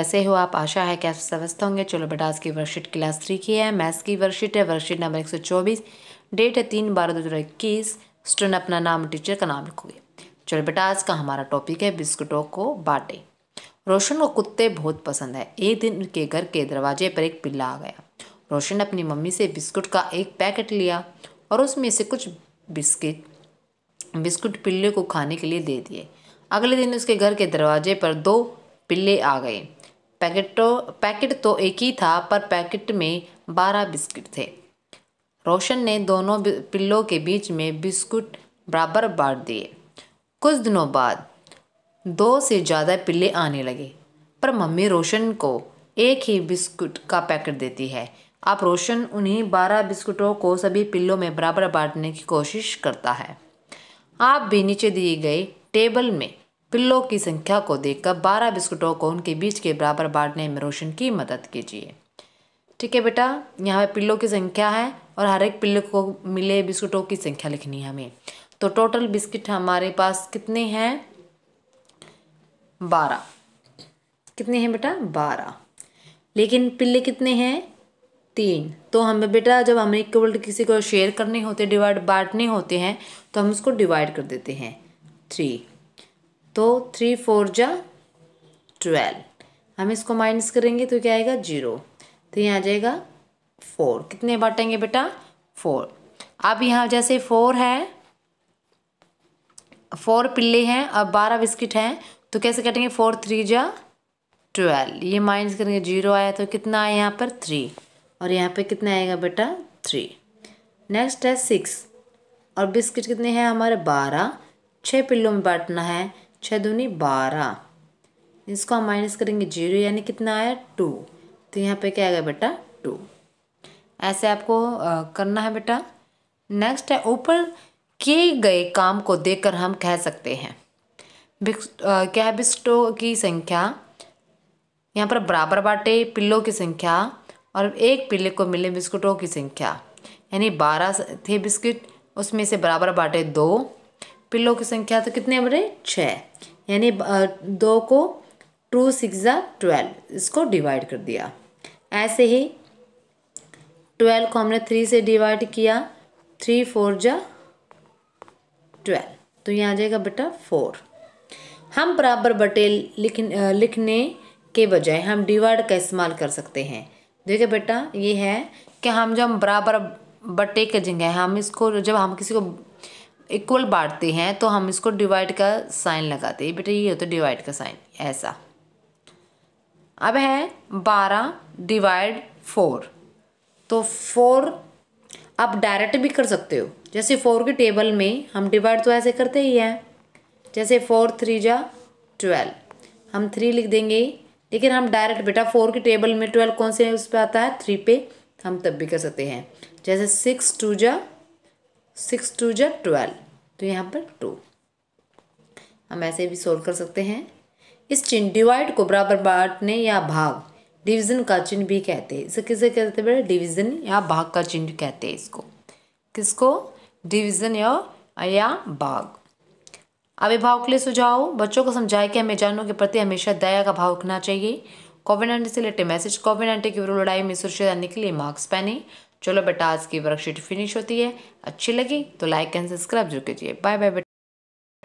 कैसे हो आप आशा है कैसे स्वस्थ होंगे चलो बेटा आज की वर्कशीट क्लास थ्री की है मैथ्स की वर्कशीट है वर्कशीट नंबर एक सौ चौबीस डेट है तीन बारह दो हज़ार इक्कीस स्टूडेंट अपना नाम टीचर का नाम लिखोगे चलो बेटा आज का हमारा टॉपिक है बिस्कुटों को बांटे रोशन को कुत्ते बहुत पसंद है एक दिन उनके घर के दरवाजे पर एक पिल्ला आ गया रोशन ने अपनी मम्मी से बिस्कुट का एक पैकेट लिया और उसमें से कुछ बिस्किट बिस्कुट पिल्ले को खाने के लिए दे दिए अगले दिन उसके घर के दरवाजे पर दो पिल्ले आ गए पैकेटों पैकेट तो एक ही था पर पैकेट में बारह बिस्किट थे रोशन ने दोनों पिल्लों के बीच में बिस्कुट बराबर बांट दिए कुछ दिनों बाद दो से ज़्यादा पिल्ले आने लगे पर मम्मी रोशन को एक ही बिस्कुट का पैकेट देती है अब रोशन उन्हीं बारह बिस्कुटों को सभी पिल्लों में बराबर बांटने की कोशिश करता है आप भी नीचे दिए गए टेबल में पिल्लों की संख्या को देखकर बारह बिस्कुटों को उनके बीच के बराबर बांटने में रोशन की मदद कीजिए ठीक है बेटा यहाँ पे पिल्लों की संख्या है और हर एक पिल्ले को मिले बिस्कुटों की संख्या लिखनी है हमें तो टोटल बिस्किट हमारे पास कितने हैं बारह कितने हैं बेटा बारह लेकिन पिल्ले कितने हैं तीन तो हमें बेटा जब हमें इक्वल किसी को शेयर करने होते डिवाइड बांटने होते हैं तो हम उसको डिवाइड कर देते हैं थ्री तो थ्री फोर जा ट्वेल्व हम इसको माइनस करेंगे तो क्या आएगा जीरो तो यहाँ आ जाएगा फोर कितने बांटेंगे बेटा फोर अब यहाँ जैसे फोर है फोर पिल्ले हैं और बारह बिस्किट हैं तो कैसे कटेंगे फोर थ्री जा ट्वेल्व ये माइनस करेंगे जीरो आया तो कितना आया यहाँ पर थ्री और यहाँ पे कितना आएगा बेटा थ्री नेक्स्ट है सिक्स और बिस्किट कितने हैं हमारे बारह छः पिल्लों में बांटना है छः दूनी बारह इसको हम माइनस करेंगे जीरो यानी कितना आया टू तो यहाँ पे क्या आ गया बेटा टू ऐसे आपको आ, करना है बेटा नेक्स्ट है ऊपर किए गए काम को देखकर हम कह सकते हैं क्या है बिस्टो की संख्या यहाँ पर बराबर बाटे पिल्लों की संख्या और एक पिल्ले को मिले बिस्कुटों की संख्या यानी बारह थे बिस्किट उसमें से बराबर बाटे दो पिल्लों की संख्या तो कितने बने छः यानी दो को टू सिक्स ज़ा ट्वेल्व इसको डिवाइड कर दिया ऐसे ही ट्वेल्व को हमने थ्री से डिवाइड किया थ्री फोर जा ट्वेल्व तो यहाँ आ जाएगा बेटा फोर हम बराबर बटे लिख लिखने के बजाय हम डिवाइड का इस्तेमाल कर सकते हैं देखिए बेटा ये है कि हम जब बराबर बटे के जगह हम इसको जब हम किसी को इक्वल बांटते हैं तो हम इसको डिवाइड का साइन लगाते हैं बेटा ये होता है डिवाइड का साइन ऐसा अब है बारह डिवाइड फोर तो फोर आप डायरेक्ट भी कर सकते हो जैसे फोर के टेबल में हम डिवाइड तो ऐसे करते ही हैं जैसे फोर थ्री जा ट्वेल्व हम थ्री लिख देंगे लेकिन हम डायरेक्ट बेटा फोर के टेबल में ट्वेल्व कौन से उस पर आता है थ्री पे हम तब भी कर सकते हैं जैसे सिक्स टू जा सिक्स टू जा ट्वेल्व तो यहाँ पर टू हम ऐसे भी सोल्व कर सकते हैं इस चिन्ह डिवाइड को बराबर बांटने या भाग डिवीजन का चिन्ह भी कहते हैं इसे किसे कहते हैं बेटा डिवीजन या भाग का चिन्ह कहते हैं इसको किसको डिवीजन या या भाग अविभाव के लिए सुझाव बच्चों को समझाए कि हमें जानों के प्रति हमेशा दया का भाव रखना चाहिए कोविड नाइन्टीन से रिलेटेड मैसेज कोविड नाइन्टीन की विरोध लड़ाई में सुरक्षित रहने के लिए मास्क पहने चलो बेटा आज की वर्कशीट फिनिश होती है अच्छी लगी तो लाइक एंड सब्सक्राइब जरूर कीजिए बाय बाय